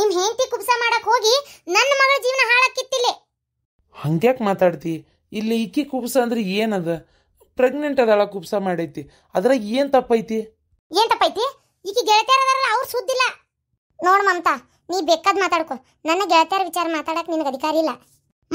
ನಿಮ್ ಹೆಂಡತಿ ಕುಬ್ಸ ಮಾಡಕ್ ಹೋಗಿ ನನ್ನ ಮಗಳ ಜೀವನ ಹಾಳಾಕಿತ್ತಿಲ್ಲಿ ಹಂಗ್ಯಾಕ್ ಮಾತಾಡ್ತಿ ಇಲ್ಲಿ ಇಕ್ಕಿ ಕುಬ್ಸ ಅಂದ್ರೆ ಏನದ ಪ್ರೆಗ್ನೆಂಟ್ ಅದಳ ಕುಬ್ಸ ಮಾಡೈತಿ ಅದ್ರಾಗ ಏನ್ ತಪ್ಪೈತಿ ಏನ್ ತಪ್ಪೈತಿ ಈಕಿ ಗೆಳತಿಯರದಾರಲ್ಲ ಅವ್ರು ಸುದ್ದಿಲ್ಲ ನೋಡ್ ಮಮತಾ ನೀ ಬೇಕಾದ್ ಮಾತಾಡ್ಕೊ ನನ್ನ ಗೆಳತಿಯರ ವಿಚಾರ ಮಾತಾಡಕ್ ನಿನಗೆ ಅಧಿಕಾರ ಇಲ್ಲ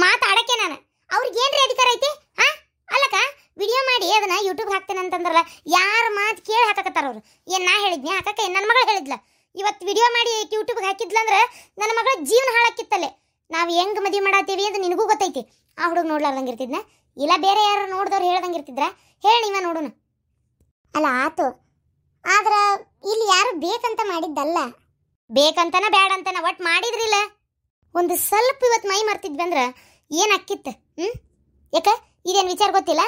ಮಾತಾಡಕ್ಕೆ ನಾನು ಅವ್ರಿಗೆ ಏನ್ರಿ ಅಧಿಕಾರ ಐತಿ ಹಾ ಅಲ್ಲಕ್ಕ ವಿಡಿಯೋ ಮಾಡಿ ಅದನ್ನ ಯೂಟ್ಯೂಬ್ ಹಾಕ್ತೇನೆ ಅಂತಂದ್ರಲ್ಲ ಯಾರ ಮಾತು ಕೇಳಿ ಹಾಕಕತ್ತಾರ ಅವ್ರು ಏನ್ ನಾ ಹೇಳಿದ್ನಿ ಹಾಕಕ್ಕೆ ನನ್ನ ಮಗಳು ಹೇಳಿದ್ಲ ಇವತ್ತು ವಿಡಿಯೋ ಮಾಡಿ ಯೂಟ್ಯೂಬ್ಗೆ ಹಾಕಿದ್ಲಂದ್ರೆ ನನ್ನ ಮಗಳ ಜೀವನ ಹಾಳಾಕಿತ್ತಲ್ಲೇ ನಾವು ಹೆಂಗೆ ಮದುವೆ ಮಾಡತ್ತೀವಿ ಅಂತ ನಿನಗೂ ಗೊತ್ತೈತಿ ಆ ಹುಡುಗ ನೋಡ್ಲಾರ್ದಂಗಿರ್ತಿದ್ನ ಇರ್ತಿದ್ನ ಇಲ್ಲ ಬೇರೆ ಯಾರು ನೋಡಿದವ್ರು ಹೇಳ್ದಂಗೆ ಇರ್ತಿದ್ರ ಹೇಳಿ ಇವ ನೋಡೋಣ ಅಲ್ಲ ಆತು ಆದ್ರೆ ಇಲ್ಲಿ ಯಾರು ಬೇಕಂತ ಮಾಡಿದ್ದಲ್ಲ ಬೇಕಂತನ ಬೇಡ ಅಂತನ ಒಟ್ಟು ಮಾಡಿದ್ರಿಲ್ಲ ಒಂದು ಸ್ವಲ್ಪ ಇವತ್ತು ಮೈ ಮರ್ತಿದ್ವಿ ಅಂದ್ರೆ ಏನಾಕಿತ್ತು ಹ್ಞೂ ಯಾಕೆ ಇದೇನು ವಿಚಾರ ಗೊತ್ತಿಲ್ಲ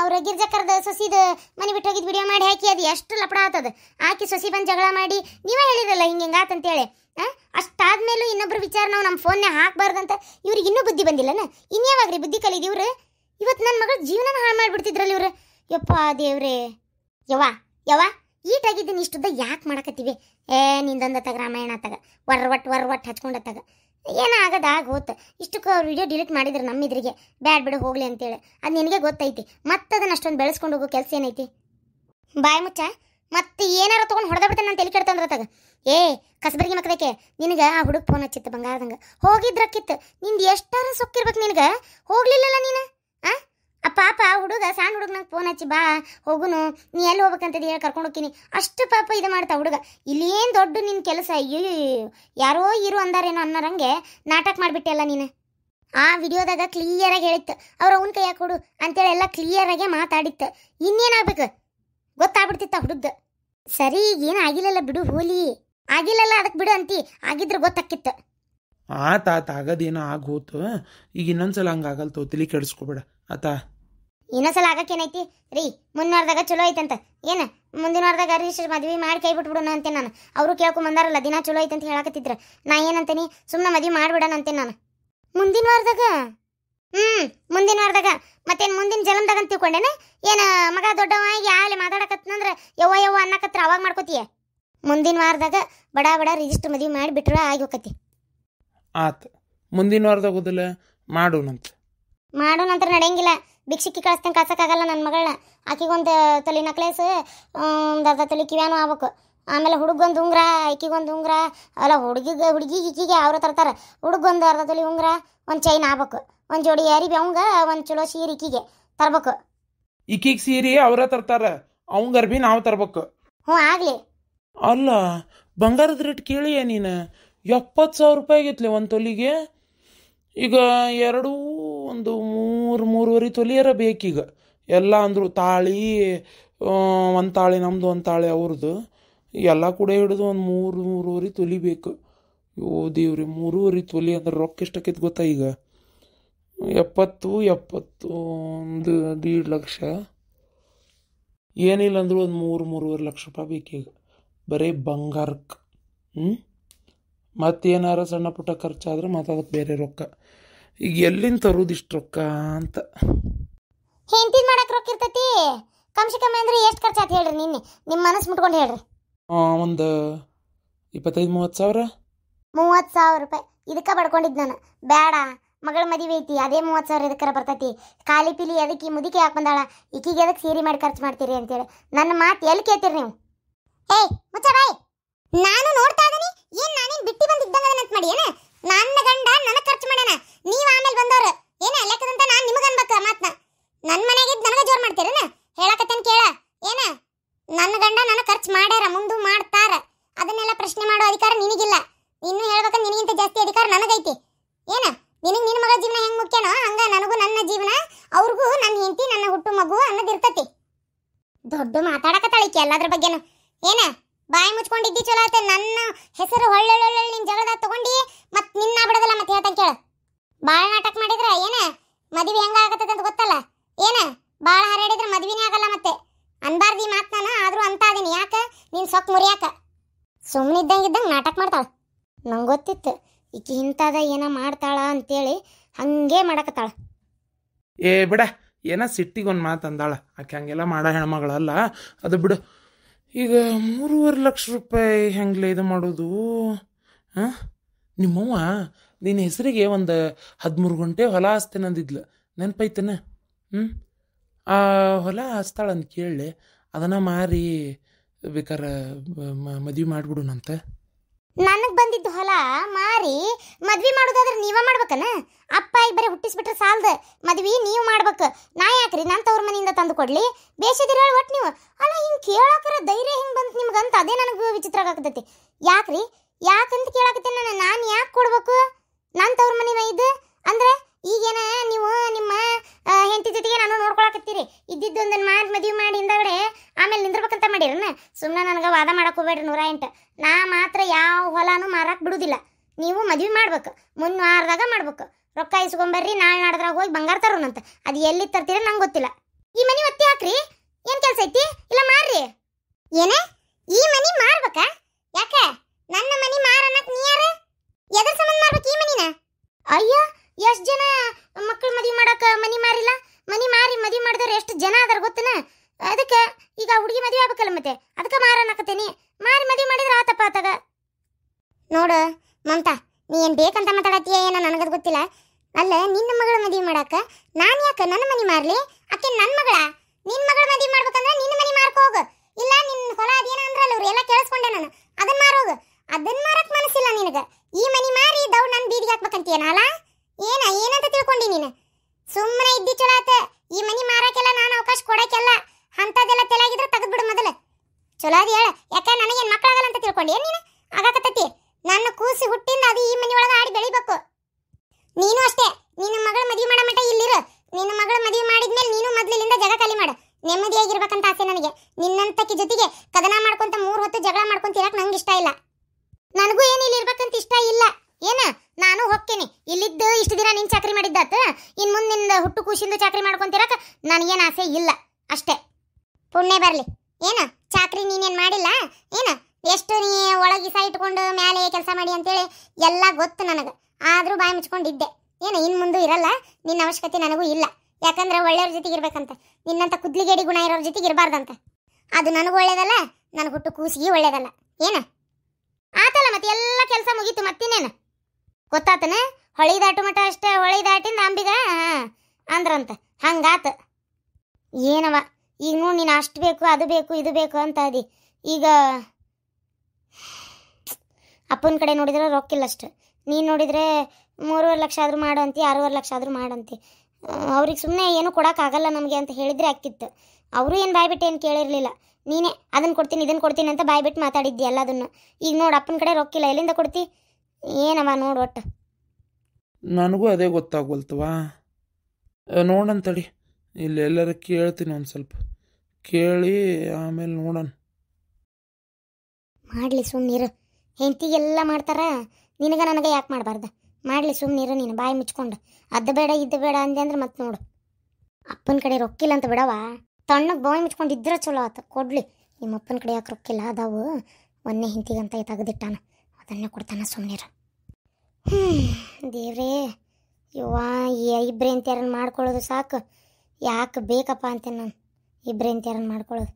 ಅವ್ರ ಗಿರ್ಜಕ್ಕರದ ಸೊಸಿದು ಮನೆ ಬಿಟ್ಟು ಹೋಗಿದ್ದು ವಿಡಿಯೋ ಮಾಡಿ ಹಾಕಿ ಅದು ಎಷ್ಟು ಲಪಡ ಆತದ ಆಕಿ ಸೊಸಿ ಬಂದು ಜಗಳ ಮಾಡಿ ನೀವೇ ಹೇಳಿರಲ್ಲ ಹಿಂಗೆ ಹಿಂಗಾತಂತೇಳಿ ಅಷ್ಟಾದ್ಮೇಲೂ ಇನ್ನೊಬ್ಬರು ವಿಚಾರ ನಾವು ನಮ್ಮ ಫೋನ್ನೇ ಹಾಕಬಾರ್ದಂತ ಇವ್ರಿಗೆ ಇನ್ನೂ ಬುದ್ಧಿ ಬಂದಿಲ್ಲನ ಇನ್ಯಾವಾಗ್ರಿ ಬುದ್ಧಿ ಕಲಿದ ಇವ್ರು ಇವತ್ತು ನನ್ನ ಮಗಳು ಜೀವನ ಹಾಳು ಮಾಡಿಬಿಡ್ತಿದ್ರಲ್ಲ ಇವ್ರು ಯಪ್ಪ ಯವ ಯವ್ವ ಯವ್ವ ಈಟಾಗಿದ್ದೀನಿ ಇಷ್ಟುದ್ದ ಯಾಕೆ ಮಾಡಕತ್ತೀವಿ ಏ ನಿಂದಂದ ತಗ ರಾಮಾಯಣ ತಗ ವರ್ ಒಟ್ಟು ವರ್ ಏನೋ ಆಗದ ಇಷ್ಟಕ್ಕೂ ಇಷ್ಟಕ್ಕೆ ಅವ್ರು ವಿಡಿಯೋ ಡಿಲೀಟ್ ಮಾಡಿದ್ರು ನಮ್ಮ ಇದ್ರಿಗೆ ಬ್ಯಾಡ್ ಬಿಡು ಹೋಗ್ಲಿ ಅಂತೇಳಿ ಅದು ನಿನಗೆ ಗೊತ್ತೈತಿ ಮತ್ತೆ ಅದನ್ನು ಅಷ್ಟೊಂದು ಬೆಳೆಸ್ಕೊಂಡು ಹೋಗೋ ಕೆಲಸ ಏನೈತಿ ಬಾಯ್ ಮುಚ್ಚ ಮತ್ತೆ ಏನಾರು ತೊಗೊಂಡು ಹೊಡೆದ ಬಿಡ್ತೇನೆ ನಾನು ತಲೆ ಕೆಡ್ತಂದ್ರೆ ತಗ ಏ ಕಸಬರಿಗೆ ಮಕ್ಕದಕ್ಕೆ ನಿನಗೆ ಆ ಹುಡುಗ ಫೋನ್ ಹಚ್ಚಿತ್ತು ಬಂಗಾರದಂಗೆ ಹೋಗಿದ್ರಕ್ಕಿತ್ತು ನಿಂದು ಎಷ್ಟಾರು ಸೊಕ್ಕಿರ್ಬೇಕು ನಿನಗೆ ಹೋಗ್ಲಿಲ್ಲಲ್ಲ ನೀನು ಆ ಆ ಪಾಪ ಹುಡುಗ ಸಣ್ಣ ಹುಡುಗನಂಗೆ ಫೋನ್ ಹಚ್ಚಿ ಬಾ ಹೋಗುನು ನೀ ಎಲ್ಲಿ ಹೋಗ್ಬೇಕಂತ ಹೇಳಿ ಕರ್ಕೊಂಡು ಹೋಗ್ತೀನಿ ಅಷ್ಟು ಪಾಪ ಇದು ಮಾಡ್ತಾ ಹುಡುಗ ಇಲ್ಲೇನು ದೊಡ್ಡ ನಿನ್ನ ಕೆಲಸ ಅಯ್ಯೋ ಯಾರೋ ಇರು ಅಂದಾರೇನೋ ಅನ್ನೋರಂಗೆ ನಾಟಕ ಮಾಡಿಬಿಟ್ಟೆಲ್ಲ ನೀನು ಆ ವಿಡಿಯೋದಾಗ ಆಗಿ ಹೇಳಿತ್ತು ಅವ್ರ ಅವನ ಕೈಯಾಗ ಕೊಡು ಅಂತೇಳಿ ಎಲ್ಲ ಕ್ಲಿಯರಾಗೆ ಮಾತಾಡಿತ್ತು ಇನ್ನೇನಾಗ್ಬೇಕು ಗೊತ್ತಾಗ್ಬಿಡ್ತಿತ್ತ ಹುಡುಗ ಸರಿ ಏನು ಆಗಿಲ್ಲಲ್ಲ ಬಿಡು ಹೋಲಿ ಆಗಿಲ್ಲಲ್ಲ ಅದಕ್ಕೆ ಬಿಡು ಅಂತಿ ಆಗಿದ್ರೆ ಗೊತ್ತಾಕಿತ್ತು ಆತ ಆತ ಆಗೋದೇನೋ ಆಗೋತು ಈಗ ಇನ್ನೊಂದ್ಸಲ ಹಂಗಾಗಲ್ತು ತಿಳಿ ಕೆಡಿಸ್ಕೊಬೇಡ ಆತ ಇನ್ನೊಂದ್ಸಲ ಆಗಕ್ಕೇನೈತಿ ರೀ ಮುಂದಿನ ವಾರದಾಗ ಚಲೋ ಐತಂತ ಏನು ಮುಂದಿನ ವಾರದಾಗ ರಿಜಿಸ್ಟರ್ ಮದ್ವೆ ಮಾಡಿ ಕೈ ಬಿಟ್ಬಿಡೋಣ ಅಂತೆ ನಾನು ಅವರು ಕೇಳ್ಕೊಂಬಂದಾರಲ್ಲ ದಿನ ಚಲೋ ಐತಂತ ಹೇಳಕತ್ತಿದ್ರ ನಾ ಏನಂತೀನಿ ಸುಮ್ಮನೆ ಮದ್ವೆ ಮಾಡಿಬಿಡೋಣ ಅಂತೆ ನಾನು ಮುಂದಿನ ವಾರದಾಗ ಹ್ಞೂ ಮುಂದಿನ ವಾರದಾಗ ಮತ್ತೇನು ಮುಂದಿನ ಜಲಂದಾಗ ಅಂತ ತಿಳ್ಕೊಂಡೇನೆ ಏನು ಮಗ ದೊಡ್ಡವ ಆಗಲಿ ಮಾತಾಡಕತ್ತಂದ್ರೆ ಯವ್ವ ಯವ್ವ ಅನ್ನಕತ್ರ ಅವಾಗ ಮಾಡ್ಕೋತೀಯ ಮುಂದಿನ ವಾರದಾಗ ಬಡ ಬಡ ರಿಜಿಸ್ಟರ್ ಮದ್ವೆ ಮಾಡಿ ಬಿಟ್ರೆ ಆಗಿ ಹೋಗತಿ ಆತ್ ಮುಂದಿನ ವಾರದಾಗ ಮಾಡೋಣ ಮಾಡೋಣ ಅಂತ ನಡೆಯಂಗಿಲ್ಲ ಭಿಕ್ಷಿಕ್ಕಿ ಕಳಿಸ್ತೇನೆ ಕಳ್ಸೋಕ್ಕಾಗಲ್ಲ ನನ್ನ ಮಗಳನ್ನ ಆಕಿಗೊಂದು ತಲೆ ನಕ್ಲೇಸ್ ಒಂದು ಅರ್ಧ ತಲೆ ಕಿವ್ಯಾನು ಆಗ್ಬೇಕು ಆಮೇಲೆ ಹುಡುಗೊಂದು ಉಂಗ್ರ ಒಂದು ಉಂಗ್ರ ಅಲ್ಲ ಹುಡುಗಿಗೆ ಹುಡುಗಿಗೆ ಈಕಿಗೆ ಅವ್ರ ತರ್ತಾರೆ ಹುಡುಗೊಂದು ಅರ್ಧ ತಲೆ ಉಂಗ್ರ ಒಂದು ಚೈನ್ ಆಗ್ಬೇಕು ಒಂದು ಜೋಡಿ ಯಾರಿ ಅವಂಗ ಒಂದು ಚಲೋ ಸೀರೆ ಈಕಿಗೆ ತರ್ಬೇಕು ಈಕಿಗೆ ಸೀರೆ ಅವರ ತರ್ತಾರ ಅವಂಗ ಅರ್ಬಿ ನಾವು ತರ್ಬೇಕು ಹ್ಞೂ ಆಗಲಿ ಅಲ್ಲ ಬಂಗಾರದ ರೇಟ್ ಕೇಳಿಯ ನೀನು ಎಪ್ಪತ್ತು ಸಾವಿರ ರೂಪಾಯಿ ಆಗಿತ್ಲಿ ಒಂದು ತೊಲಿಗೆ ಈಗ ಎರಡು ಒಂದು ಮೂ ಮೂರು ಮೂರುವರೆ ತೊಲಿಯರ ಬೇಕೀಗ ಎಲ್ಲ ಅಂದರು ತಾಳಿ ಒಂದು ತಾಳಿ ನಮ್ಮದು ಒಂದು ತಾಳಿ ಅವ್ರದ್ದು ಎಲ್ಲ ಕೂಡ ಹಿಡಿದು ಒಂದು ಮೂರು ಮೂರುವರೆ ತೊಲಿ ಬೇಕು ಓ ದೇವ್ರಿ ಮೂರುವರೆ ತೊಲಿ ಅಂದ್ರೆ ರೊಕ್ಕ ಎಷ್ಟಕ್ಕೈತೆ ಗೊತ್ತಾ ಈಗ ಎಪ್ಪತ್ತು ಎಪ್ಪತ್ತು ಒಂದು ದೀಡ್ ಲಕ್ಷ ಏನಿಲ್ಲ ಅಂದರೂ ಒಂದು ಮೂರು ಮೂರುವರೆ ಲಕ್ಷ ರೂಪಾಯಿ ಬೇಕೀಗ ಬರೀ ಬಂಗಾರಕ್ಕೆ ಹ್ಞೂ ಮತ್ತೇನಾರ ಸಣ್ಣ ಪುಟ್ಟ ಖರ್ಚಾದ್ರೆ ಮತ್ತು ಅದಕ್ಕೆ ಬೇರೆ ರೊಕ್ಕ ಈಗ ಎಲ್ಲಿಂದ ತರೋದು ಇಷ್ಟು ರೊಕ್ಕ ಅಂತ ಹೆಂಡತಿ ಮಾಡಕ್ಕೆ ರೊಕ್ಕ ಇರ್ತೈತಿ ಕಮ್ಸಿ ಕಮ್ಮಿ ಅಂದ್ರೆ ಎಷ್ಟು ಖರ್ಚಾತ್ ಹೇಳ್ರಿ ನಿನ್ನೆ ನಿಮ್ಮ ಮನಸ್ಸು ಮುಟ್ಕೊಂಡು ಹೇಳ್ರಿ ಒಂದು ಇಪ್ಪತ್ತೈದು ಮೂವತ್ತು ಸಾವಿರ ಮೂವತ್ತು ಸಾವಿರ ರೂಪಾಯಿ ಇದಕ್ಕೆ ಪಡ್ಕೊಂಡಿದ್ದು ನಾನು ಬೇಡ ಮಗಳ ಮದುವೆ ಐತಿ ಅದೇ ಮೂವತ್ತು ಸಾವಿರ ಇದಕ್ಕರ ಬರ್ತೈತಿ ಖಾಲಿ ಪಿಲಿ ಅದಕ್ಕೆ ಮುದುಕಿ ಯಾಕೆ ಬಂದಾಳ ಈಕಿಗೆ ಅದಕ್ಕೆ ಸೀರೆ ಮಾಡಿ ಖರ್ಚು ಮಾಡ್ತೀರಿ ಅಂತೇಳಿ ನನ್ನ ಮಾತು ಎಲ್ಲಿ ಕೇಳ್ತೀರಿ ನೀವು ಏಯ್ ಮುಚ್ಚ ಬಾಯ್ ನಾನು ನೋಡ್ತಾ ಇದ್ದೀನಿ ಏನು ನಾನೇನು ಬಿಟ್ಟು ಬಂದಿದ್ದಂಗೆ ಅಂತ ಮಾಡಿ ಏನು ನನ್ನ ಗಂಡ ನನಗೆ ಖರ್ಚು ಮಾಡ್ಯಾನ ನೀವು ಆಮೇಲೆ ಬಂದವ್ರು ಏನ ಲೆಕ್ಕದಂತ ನಾನು ನಿಮಗೆ ಅನ್ಬೇಕು ಮಾತನ್ನ ನನ್ನ ಮನೆಗಿದ್ದು ನನಗೆ ಜೋರು ಮಾಡ್ತೀರೇನ ಹೇಳಕತ್ತೇನು ಕೇಳ ಏನ ನನ್ನ ಗಂಡ ನನಗೆ ಖರ್ಚು ಮಾಡ್ಯಾರ ಮುಂದೆ ಮಾಡ್ತಾರ ಅದನ್ನೆಲ್ಲ ಪ್ರಶ್ನೆ ಮಾಡೋ ಅಧಿಕಾರ ನಿನಗಿಲ್ಲ ಇನ್ನು ಹೇಳ್ಬೇಕಂದ್ರೆ ನಿನಗಿಂತ ಜಾಸ್ತಿ ಅಧಿಕಾರ ನನಗೈತಿ ಏನ ನಿನಗೆ ನಿನ್ನ ಮಗಳ ಜೀವನ ಹೆಂಗೆ ಮುಖ್ಯನೋ ಹಂಗ ನನಗೂ ನನ್ನ ಜೀವನ ಅವ್ರಿಗೂ ನನ್ನ ಹೆಂಡತಿ ನನ್ನ ಹುಟ್ಟು ಮಗು ಅನ್ನೋದಿರ್ತತಿ ದೊಡ್ಡ ಮಾತಾಡಕತ್ತಾಳಿಕೆ ಎಲ್ಲದ್ರ ಬಗ್ಗೆನು ಏನ ಬಾಯಿ ಮುಚ್ಕೊಂಡಿದ್ದಿ ಚಲೋ ಆತ ನನ್ನ ಹೆಸರು ಹೊಳ್ಳೊಳ್ಳೊಳ್ಳೆ ನಿನ್ನ ಜಗಳದಾಗ ತಗೊಂಡಿ ಮತ್ತೆ ನಿನ್ನ ಬಿಡೋದಲ್ಲ ಮತ್ತೆ ಹೇಳ್ತಾ ಕೇಳ ಬಾಳ ನಾಟಕ ಮಾಡಿದ್ರೆ ಏನ ಮದುವೆ ಅಂತ ಗೊತ್ತಲ್ಲ ಏನ ಭಾಳ ಹರಡಿದ್ರೆ ಮದುವೆನೇ ಆಗಲ್ಲ ಮತ್ತೆ ಅನ್ಬಾರ್ದಿ ಈ ಮಾತು ನಾನು ಆದರೂ ಅಂತ ಅದೀನಿ ಯಾಕ ನೀನು ಸೊಕ್ ಮುರಿಯಾಕ ಇದ್ದಂಗ ನಾಟಕ ಮಾಡ್ತಾಳೆ ನಂಗೆ ಗೊತ್ತಿತ್ತು ಈಕಿ ಇಂಥದ ಏನೋ ಮಾಡ್ತಾಳ ಅಂತೇಳಿ ಹಂಗೆ ಮಾಡಕತ್ತಾಳ ಏ ಬಿಡ ಏನೋ ಸಿಟ್ಟಿಗೊಂದು ಮಾತು ಅಂದಾಳ ಆಕೆ ಹಂಗೆಲ್ಲ ಮಾಡೋ ಹೆಣ್ಮಗಳಲ್ಲ ಅದು ಬಿಡು ಈಗ ಮೂರುವರೆ ಲಕ್ಷ ರೂಪಾಯಿ ಹೆಂಗೆ ಇದು ಮಾಡೋದು ಹಾಂ ನಿಮ್ಮವ್ವ ನಿನ್ನ ಹೆಸರಿಗೆ ಒಂದು ಹದಿಮೂರು ಗಂಟೆ ಹೊಲ ಹಾಸ್ತೇನೆ ಅಂದಿದ್ಲು ನೆನಪೈತನ ಹ್ಞೂ ಆ ಹೊಲ ಹಾಸ್ತಾಳಂತ ಕೇಳಿ ಅದನ್ನು ಮಾರಿ ಬೇಕಾರೆ ಮದುವೆ ಮಾಡಿಬಿಡೋಣಂತೆ ನನಗೆ ಬಂದಿದ್ದು ಹೊಲ ಮಾರಿ ಮದ್ವೆ ಮಾಡೋದಾದ್ರೆ ನೀವ ಮಾಡ್ಬೇಕನ ಅಪ್ಪ ಈಗ ಹುಟ್ಟಿಸ್ಬಿಟ್ರೆ ಸಾಲದ ಮದ್ವಿ ನೀವು ಮಾಡ್ಬೇಕು ನಾ ಯಾಕ್ರಿ ನನ್ನ ತವ್ರ ಮನೆಯಿಂದ ತಂದು ಕೊಡ್ಲಿ ಬೇಷದಿರ ಒಟ್ಟು ನೀವು ಅಲ್ಲ ಹಿಂಗೆ ಕೇಳೋಕರ ಧೈರ್ಯ ಹಿಂಗೆ ಬಂತು ನಿಮ್ಗಂತ ಅದೇ ನನಗೆ ವಿಚಿತ್ರ ಆಗಾಕತ್ತೈತಿ ಯಾಕ್ರಿ ಯಾಕಂತ ಕೇಳಾಕತ್ತೀನಿ ನಾನು ನಾನು ಯಾಕೆ ಕೊಡ್ಬೇಕು ನನ್ನ ತವ್ರ ಮನೆ ಇದು ಅಂದರೆ ಈಗೇನ ನೀವು ನಿಮ್ಮ ಹೆಂಡತಿ ಜೊತೆಗೆ ನಾನು ನೋಡ್ಕೊಳಕತ್ತೀರಿ ಇದ್ದಿದ್ದೊಂದನ್ನು ಮಾಡಿ ಮದುವೆ ಮಾಡಿ ಹಿಂದಗಡೆ ಆಮೇಲೆ ನಿಂದಿರ್ಬೇಕಂತ ಮಾಡಿರನ ಸುಮ್ಮನೆ ನನಗೆ ವಾದ ಮಾಡಕ್ಕೆ ಹೋಗ್ಬೇಡ್ರಿ ನೂರ ಎಂಟು ನಾ ಮಾತ್ರ ಯಾವ ಹೊಲನೂ ಮಾರಕ್ಕೆ ಬಿಡುವುದಿಲ್ಲ ನೀವು ಮದುವೆ ಮಾಡ್ಬೇಕು ಮುನ್ನ ವಾರದಾಗ ಮಾಡ್ಬೇಕು ರೊಕ್ಕ ಇಸ್ಕೊಂಬರ್ರಿ ನಾಳೆ ನಾಡ್ದ್ರಾಗ ಹೋಗಿ ಬಂಗಾರ ತರೋನಂತ ಅದು ಎಲ್ಲಿ ತರ್ತೀರ ನಂಗೆ ಗೊತ್ತಿಲ್ಲ ಈ ಮನೆ ಒತ್ತಿ ಹಾಕ್ರಿ ಏನು ಕೆಲಸ ಐತಿ ಇಲ್ಲ ಮಾರ್ರಿ ಏನೇ ಈ ಮನಿ ಮಾರ್ಬೇಕಾ ಯಾಕೆ ನನ್ನ ಮನಿ ಮಾರನ್ನಕ್ ನೀ ಯಾರ ಎದ್ರ ಸಂಬಂಧ ಮಾಡ್ಬೇಕು ಈ ಮನಿನ ಅಯ್ಯ ಎಷ್ಟು ಜನ ಬೇಕಲ್ಲ ಮತ್ತೆ ಅದಕ್ಕೆ ಮಾರನಕತ್ತೀನಿ ಮಾರಿ ಮದಿ ಮಾಡಿದ್ರೆ ಆತಪ್ಪ ಆತಾಗ ನೋಡು ಮಮತಾ ನೀ ಏನು ಬೇಕಂತ ಮಾತಾಡತ್ತೀಯ ಏನೋ ನನಗದು ಗೊತ್ತಿಲ್ಲ ಅಲ್ಲ ನಿನ್ನ ಮಗಳ ಮದುವೆ ಮಾಡಾಕ ನಾನು ಯಾಕೆ ನನ್ನ ಮನೆ ಮಾರಲಿ ಆಕೆ ನನ್ನ ಮಗಳ ನಿನ್ನ ಮಗಳ ಮದುವೆ ಮಾಡ್ಬೇಕಂದ್ರೆ ನಿನ್ನ ಮನೆ ಮಾರ್ಕೋಗು ಇಲ್ಲ ನಿನ್ನ ಹೊಲ ಅದೇನ ಅಂದ್ರಲ್ಲ ಅವ್ರು ಎಲ್ಲ ಕೇಳಿಸ್ಕೊಂಡೆ ನಾನು ಅದನ್ನ ಮಾರೋಗು ಅದನ್ನ ಮಾರಕ್ ಮನಸ್ಸಿಲ್ಲ ನಿನಗೆ ಈ ಮನೆ ಮಾರಿ ದೌ ನನ್ನ ಬೀದಿಗೆ ಹಾಕ್ಬೇಕಂತೀಯನಲ್ಲ ಏನ ಏನಂತ ತಿಳ್ಕೊಂಡಿ ನೀನು ಸುಮ್ಮನೆ ಇದ್ದಿ ಚಲೋ ಆತ ಈ ಮನೆ ಮಾರಕ್ಕೆಲ್ಲ ನಾನು ಅವಕಾಶ ಕೊಡಕ್ಕೆಲ್ಲ ಅಂಥದ್ದೆಲ್ಲ ತೆಲಾಗಿದ್ರೆ ತೆಗೆದ್ಬಿಡು ಮೊದಲು ಚಲೋ ಅದು ಹೇಳ ಯಾಕೆ ನನಗೇನು ಮಕ್ಕಳಾಗಲ್ಲ ಅಂತ ತಿಳ್ಕೊಂಡೆ ನೀನು ಆಗಾಕತ್ತತಿ ನನ್ನ ಕೂಸಿ ಹುಟ್ಟಿಂದ ಅದು ಈ ಮನೆಯೊಳಗೆ ಆಡಿ ಬೆಳಿಬೇಕು ನೀನು ಅಷ್ಟೇ ನಿನ್ನ ಮಗಳ ಮದುವೆ ಮಾಡೋ ಮಟ್ಟ ಇಲ್ಲಿರು ನಿನ್ನ ಮಗಳ ಮದುವೆ ಮಾಡಿದ್ಮೇಲೆ ನೀನು ಮೊದಲಿನಿಂದ ಜಗ ಖಾಲಿ ಮಾಡು ನೆಮ್ಮದಿಯಾಗಿರ್ಬೇಕಂತ ಆಸೆ ನನಗೆ ನಿನ್ನಂತಕ್ಕೆ ಜೊತೆಗೆ ಕದನ ಮಾಡ್ಕೊಂತ ಮೂರು ಹೊತ್ತು ಜಗಳ ಮಾಡ್ಕೊಂತ ಇರಕ್ಕೆ ನಂಗೆ ಇಷ್ಟ ಇಲ್ಲ ನನಗೂ ಏನು ಇಲ್ಲಿ ಇರ್ಬೇಕಂತ ಇಷ್ಟ ಇಲ್ಲ ಏನ ನಾನು ಹೋಗ್ತೀನಿ ಇಲ್ಲಿದ್ದು ಇಷ್ಟು ದಿನ ನಿನ್ನ ಚಾಕ್ರಿ ಮಾಡಿದ್ದಾತ ಇನ್ನು ಮುಂದಿನ ಹುಟ್ಟು ಖುಷಿಯಿಂದ ಚಾಕ್ರಿ ಮಾಡ್ಕೊಂತಿರಕ್ಕೆ ನನಗೇನು ಆಸೆ ಇಲ್ಲ ಅಷ್ಟೇ ಪುಣ್ಯ ಬರಲಿ ಏನು ಚಾಕ್ರಿ ನೀನೇನು ಮಾಡಿಲ್ಲ ಏನು ಎಷ್ಟು ನೀ ಒಳಗಿಸ ಇಟ್ಕೊಂಡು ಮೇಲೆ ಕೆಲಸ ಮಾಡಿ ಅಂತೇಳಿ ಎಲ್ಲ ಗೊತ್ತು ನನಗೆ ಆದರೂ ಬಾಯಿ ಮುಚ್ಕೊಂಡಿದ್ದೆ ಏನು ಇನ್ನು ಮುಂದೆ ಇರಲ್ಲ ನಿನ್ನ ಅವಶ್ಯಕತೆ ನನಗೂ ಇಲ್ಲ ಯಾಕಂದ್ರೆ ಒಳ್ಳೆಯವ್ರ ಜೊತೆಗೆ ಇರ್ಬೇಕಂತ ನಿನ್ನಂಥ ಕುದ್ಲಿಗೇಡಿ ಗುಣ ಇರೋರ ಜೊತೆಗೆ ಇರಬಾರ್ದಂತ ಅದು ನನಗೂ ಒಳ್ಳೇದಲ್ಲ ನನ್ನ ಹುಟ್ಟು ಕೂಸಿಗೆ ಒಳ್ಳೇದಲ್ಲ ಏನು ಆತಲ್ಲ ಮತ್ತೆ ಎಲ್ಲ ಕೆಲಸ ಮುಗೀತು ಮತ್ತಿನ್ನೇನು ಗೊತ್ತಾತನ ಹೊಳಿ ದಾಟು ಮಠ ಅಷ್ಟೇ ಹೊಳಿ ದಾಟಿಂದ ಅಂಬಿಗ ಅಂದ್ರಂತ ಹಂಗಾತ ಏನವ ಈಗ ಈಗೂ ನೀನು ಅಷ್ಟು ಬೇಕು ಅದು ಬೇಕು ಇದು ಬೇಕು ಅಂತ ಅದಿ ಈಗ ಅಪ್ಪನ ಕಡೆ ನೋಡಿದ್ರೆ ರೊಕ್ಕಿಲ್ಲ ಅಷ್ಟು ನೀನು ನೋಡಿದರೆ ಮೂರುವರೆ ಲಕ್ಷ ಆದರೂ ಮಾಡಂತಿ ಆರೂವರೆ ಲಕ್ಷ ಆದರೂ ಮಾಡಂತಿ ಅವ್ರಿಗೆ ಸುಮ್ಮನೆ ಏನು ಕೊಡೋಕ್ಕಾಗಲ್ಲ ನಮಗೆ ಅಂತ ಹೇಳಿದರೆ ಆಗ್ತಿತ್ತು ಅವರು ಏನು ಬಾಯ್ಬಿಟ್ಟು ಏನು ಕೇಳಿರಲಿಲ್ಲ ನೀನೇ ಅದನ್ನು ಕೊಡ್ತೀನಿ ಇದನ್ನು ಕೊಡ್ತೀನಿ ಅಂತ ಬಾಯ್ಬಿಟ್ಟು ಮಾತಾಡಿದ್ದಿ ಅದನ್ನು ಈಗ ನೋಡು ಅಪ್ಪನ ಕಡೆ ರೊಕ್ಕಿಲ್ಲ ಎಲ್ಲಿಂದ ಕೊಡ್ತಿ ಏನವ ನೋಡು ಒಟ್ಟು ನನಗೂ ಅದೇ ಗೊತ್ತಾಗೋಲ್ತವಾ ನೋಡಂತಡಿ ಇಲ್ಲಿ ಎಲ್ಲರ ಕೇಳ್ತೀನಿ ಒಂದು ಸ್ವಲ್ಪ ಕೇಳಿ ಆಮೇಲೆ ನೋಡೋಣ ಮಾಡಲಿ ಸುಮ್ಮನಿರು ಹೆಂಡತಿಗೆಲ್ಲ ಮಾಡ್ತಾರ ನಿನಗೆ ನನಗೆ ಯಾಕೆ ಮಾಡಬಾರ್ದು ಮಾಡಲಿ ಸುಮ್ಮನಿರು ನೀನು ಬಾಯಿ ಮುಚ್ಕೊಂಡು ಅದು ಬೇಡ ಇದ್ದು ಬೇಡ ಅಂದೆ ಅಂದ್ರೆ ಮತ್ತೆ ನೋಡು ಅಪ್ಪನ ಕಡೆ ರೊಕ್ಕಿಲ್ಲ ಅಂತ ಬಿಡವ ತಣ್ಣಗೆ ಬಾಯಿ ಮುಚ್ಕೊಂಡು ಇದ್ರೆ ಚಲೋ ಆತ ಕೊಡ್ಲಿ ನಿಮ್ಮ ಅಪ್ಪನ ಕಡೆ ಯಾಕೆ ರೊಕ್ಕಿಲ್ಲ ಅದಾವು ಒಂದೇ ಹಿಂತಿಗಂತ ತೆಗೆದಿಟ್ಟಾನ ಅದನ್ನೇ ಕೊಡ್ತಾನ ಸುಮ್ಮನಿರು ಹ್ಞೂ ದೇವ್ರೇ ಈ ಇಬ್ಬರು ಅಂತ ಯಾರನ್ನು ಮಾಡ್ಕೊಳ್ಳೋದು ಸಾಕು ಯಾಕೆ ಬೇಕಪ್ಪ ಅಂತೇನೆ ಇಬ್ಬರಿಂದ ಯಾರನ್ನು ಮಾಡ್ಕೊಳ್ಳೋದು